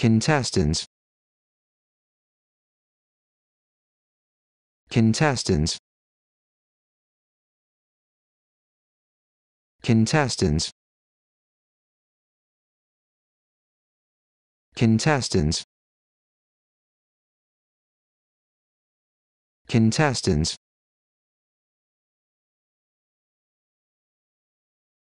contestants contestants contestants contestants contestants